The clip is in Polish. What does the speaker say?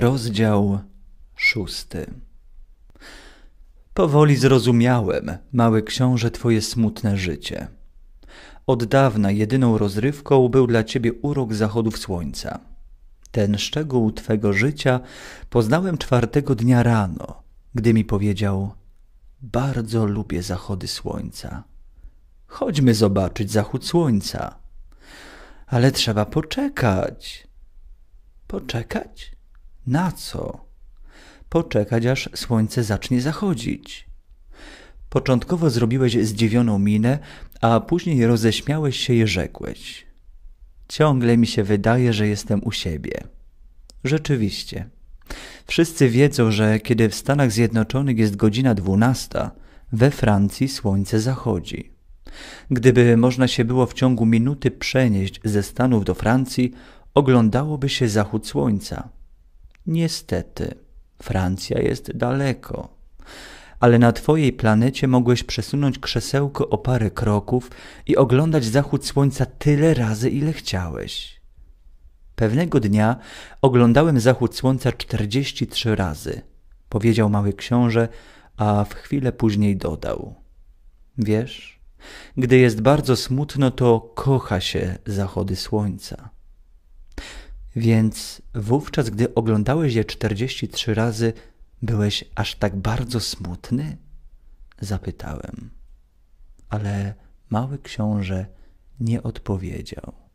Rozdział szósty. Powoli zrozumiałem, mały książę, twoje smutne życie. Od dawna jedyną rozrywką był dla ciebie urok zachodów słońca. Ten szczegół twego życia poznałem czwartego dnia rano, gdy mi powiedział: Bardzo lubię zachody słońca. Chodźmy zobaczyć zachód słońca. Ale trzeba poczekać. Poczekać? Na co? Poczekać, aż słońce zacznie zachodzić. Początkowo zrobiłeś zdziwioną minę, a później roześmiałeś się i rzekłeś. Ciągle mi się wydaje, że jestem u siebie. Rzeczywiście. Wszyscy wiedzą, że kiedy w Stanach Zjednoczonych jest godzina 12, we Francji słońce zachodzi. Gdyby można się było w ciągu minuty przenieść ze Stanów do Francji, oglądałoby się zachód słońca. Niestety, Francja jest daleko. Ale na twojej planecie mogłeś przesunąć krzesełko o parę kroków i oglądać zachód słońca tyle razy, ile chciałeś. Pewnego dnia oglądałem zachód słońca 43 razy, powiedział mały książę, a w chwilę później dodał: Wiesz, gdy jest bardzo smutno, to kocha się zachody słońca. Więc wówczas, gdy oglądałeś je 43 razy, byłeś aż tak bardzo smutny? Zapytałem. Ale mały książę nie odpowiedział.